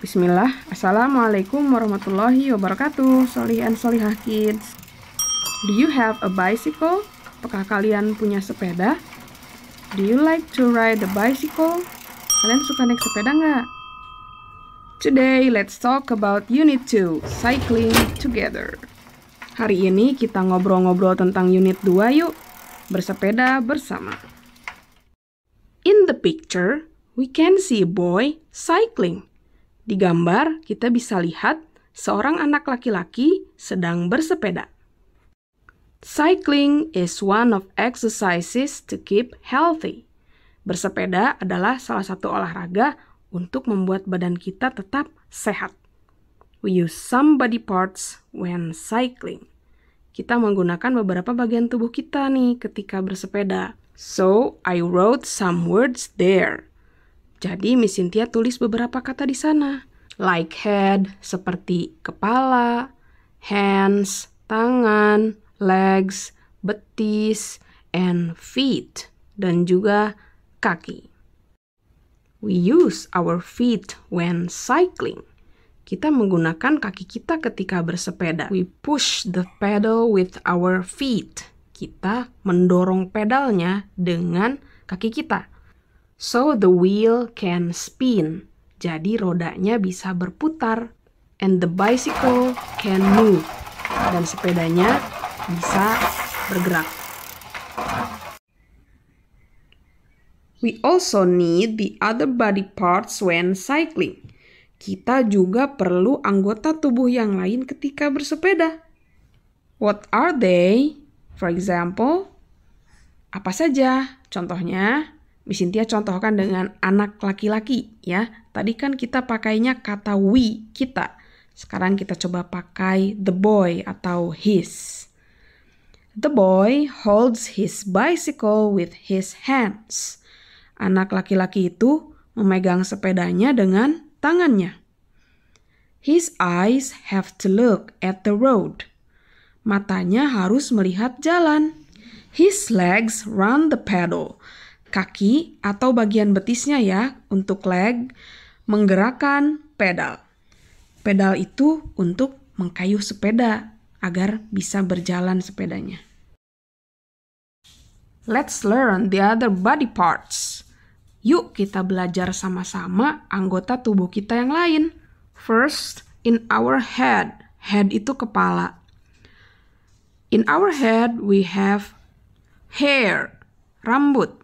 Bismillah Assalamualaikum warahmatullahi wabarakatuh Solih and solihah kids Do you have a bicycle? Apakah kalian punya sepeda? Do you like to ride the bicycle? Kalian suka naik sepeda nggak? Today, let's talk about Unit 2, Cycling Together. Hari ini kita ngobrol-ngobrol tentang Unit 2 yuk, bersepeda bersama. In the picture, we can see a boy cycling. Di gambar, kita bisa lihat seorang anak laki-laki sedang bersepeda. Cycling is one of exercises to keep healthy. Bersepeda adalah salah satu olahraga untuk membuat badan kita tetap sehat. We use some body parts when cycling. Kita menggunakan beberapa bagian tubuh kita nih ketika bersepeda. So, I wrote some words there. Jadi Miss Cynthia tulis beberapa kata di sana. Like head, seperti kepala, hands, tangan, legs, betis, and feet, dan juga kaki. We use our feet when cycling. Kita menggunakan kaki kita ketika bersepeda. We push the pedal with our feet. Kita mendorong pedalnya dengan kaki kita. So the wheel can spin. Jadi rodanya bisa berputar. And the bicycle can move. Dan sepedanya bisa bergerak. We also need the other body parts when cycling. Kita juga perlu anggota tubuh yang lain ketika bersepeda. What are they? For example, apa saja? Contohnya, Miss Cynthia contohkan dengan anak laki-laki ya. Tadi kan kita pakainya kata we, kita. Sekarang kita coba pakai the boy atau his. The boy holds his bicycle with his hands. Anak laki-laki itu memegang sepedanya dengan tangannya. His eyes have to look at the road. Matanya harus melihat jalan. His legs run the pedal kaki atau bagian betisnya ya untuk leg menggerakkan pedal. Pedal itu untuk mengayuh sepeda agar bisa berjalan sepedanya. Let's learn the other body parts. Yuk kita belajar sama-sama anggota tubuh kita yang lain. First, in our head. Head itu kepala. In our head we have hair, rambut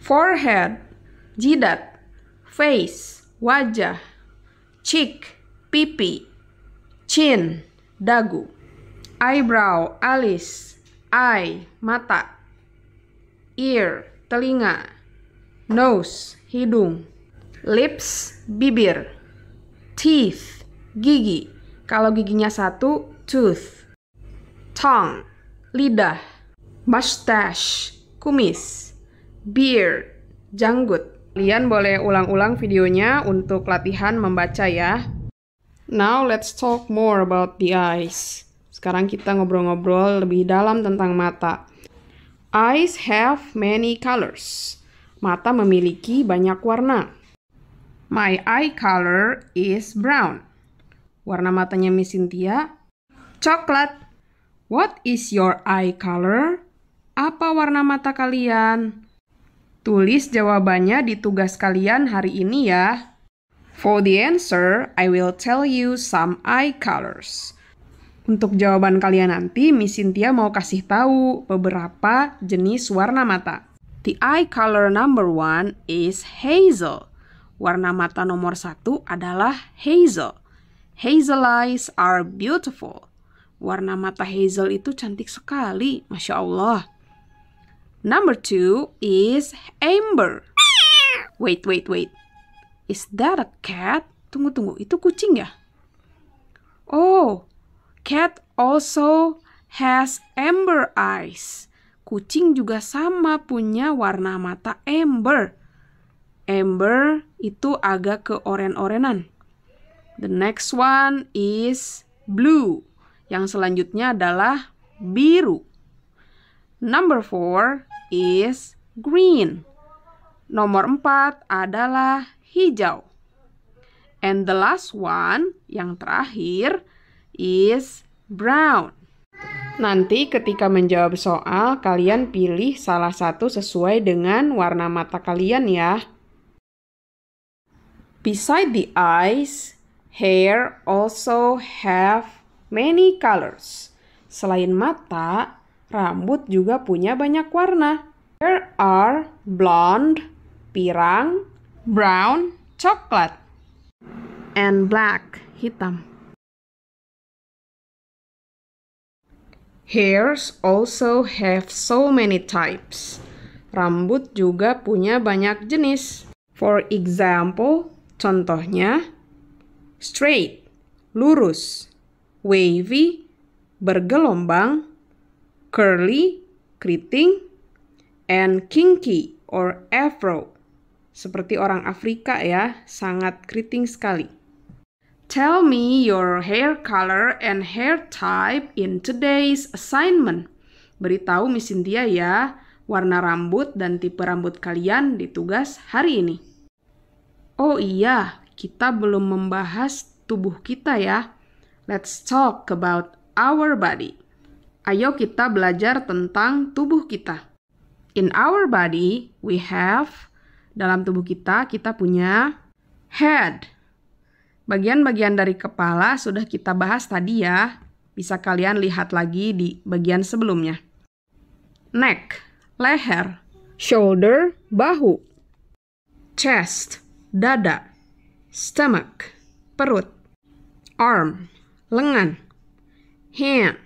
forehead, jidat, face, wajah, cheek, pipi, chin, dagu, eyebrow, alis, eye, mata, ear, telinga, nose, hidung, lips, bibir, teeth, gigi. Kalau giginya satu, tooth. Tongue, lidah, mustache, kumis beard, janggut. Kalian boleh ulang-ulang videonya untuk latihan membaca ya. Now let's talk more about the eyes. Sekarang kita ngobrol-ngobrol lebih dalam tentang mata. Eyes have many colors. Mata memiliki banyak warna. My eye color is brown. Warna matanya Miss Cynthia coklat. What is your eye color? Apa warna mata kalian? Tulis jawabannya di tugas kalian hari ini ya. For the answer, I will tell you some eye colors. Untuk jawaban kalian nanti, Miss Cynthia mau kasih tahu beberapa jenis warna mata. The eye color number one is hazel. Warna mata nomor satu adalah hazel. Hazel eyes are beautiful. Warna mata hazel itu cantik sekali, Masya Allah. Number two is Amber. Wait, wait, wait. Is that a cat? Tunggu, tunggu. Itu kucing ya? Oh, cat also has amber eyes. Kucing juga sama punya warna mata amber. Amber itu agak ke oren-orenan. The next one is blue. Yang selanjutnya adalah biru. Number four is green. Nomor empat adalah hijau. And the last one, yang terakhir, is brown. Nanti ketika menjawab soal, kalian pilih salah satu sesuai dengan warna mata kalian ya. Beside the eyes, hair also have many colors. Selain mata, Rambut juga punya banyak warna. There are blonde, pirang, brown, coklat, and black, hitam. Hairs also have so many types. Rambut juga punya banyak jenis. For example, contohnya straight, lurus, wavy, bergelombang, curly, keriting, and kinky or afro. Seperti orang Afrika ya, sangat keriting sekali. Tell me your hair color and hair type in today's assignment. Beritahu Miss Cynthia ya, warna rambut dan tipe rambut kalian di tugas hari ini. Oh iya, kita belum membahas tubuh kita ya. Let's talk about our body. Ayo kita belajar tentang tubuh kita. In our body, we have dalam tubuh kita kita punya head. Bagian-bagian dari kepala sudah kita bahas tadi ya. Bisa kalian lihat lagi di bagian sebelumnya. Neck, leher, shoulder, bahu. Chest, dada. Stomach, perut. Arm, lengan. Hand,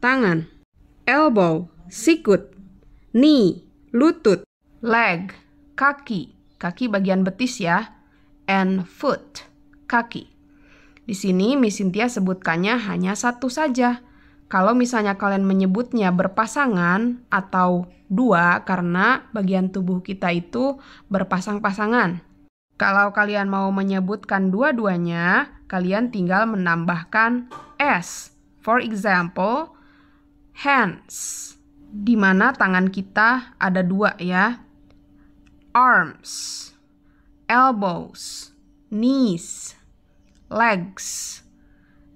tangan, elbow, sikut, knee, lutut, leg, kaki, kaki bagian betis ya, and foot, kaki. Di sini Miss Cynthia sebutkannya hanya satu saja. Kalau misalnya kalian menyebutnya berpasangan atau dua karena bagian tubuh kita itu berpasang-pasangan. Kalau kalian mau menyebutkan dua-duanya, kalian tinggal menambahkan S. For example, hands, di mana tangan kita ada dua ya. Arms, elbows, knees, legs.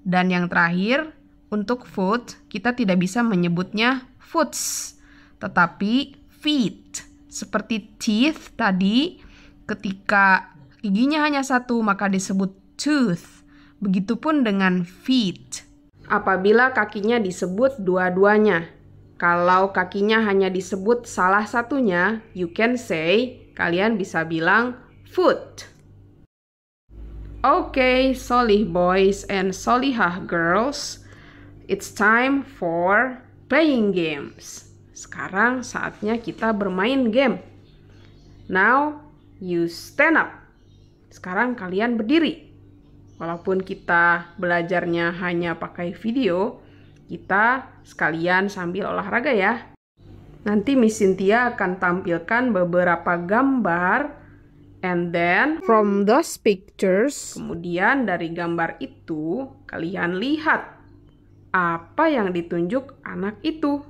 Dan yang terakhir, untuk foot, kita tidak bisa menyebutnya foots, tetapi feet. Seperti teeth tadi, ketika giginya hanya satu maka disebut tooth. Begitupun dengan feet apabila kakinya disebut dua-duanya. Kalau kakinya hanya disebut salah satunya, you can say, kalian bisa bilang foot. Okay, solih boys and solihah girls, it's time for playing games. Sekarang saatnya kita bermain game. Now, you stand up. Sekarang kalian berdiri. Walaupun kita belajarnya hanya pakai video, kita sekalian sambil olahraga ya. Nanti Miss Cynthia akan tampilkan beberapa gambar and then from those pictures kemudian dari gambar itu kalian lihat apa yang ditunjuk anak itu.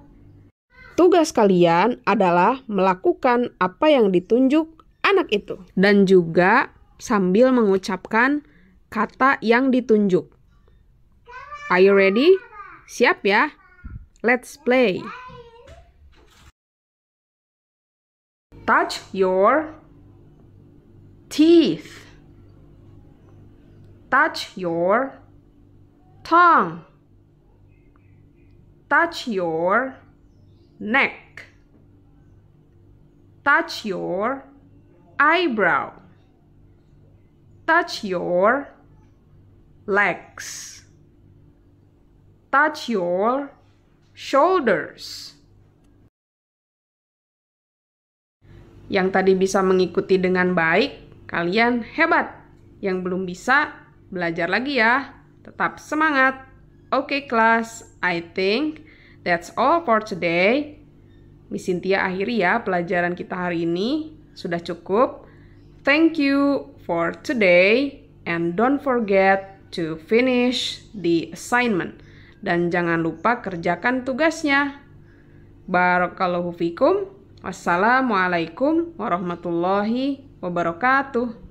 Tugas kalian adalah melakukan apa yang ditunjuk anak itu dan juga sambil mengucapkan kata yang ditunjuk. Are you ready? Siap ya? Let's play. Touch your teeth. Touch your tongue. Touch your neck. Touch your eyebrow. Touch your legs. Touch your shoulders. Yang tadi bisa mengikuti dengan baik, kalian hebat. Yang belum bisa, belajar lagi ya. Tetap semangat. Oke okay, kelas, I think that's all for today. Miss Cynthia akhiri ya pelajaran kita hari ini. Sudah cukup. Thank you for today and don't forget to finish the assignment. Dan jangan lupa kerjakan tugasnya. Barakallahu fikum. Wassalamualaikum warahmatullahi wabarakatuh.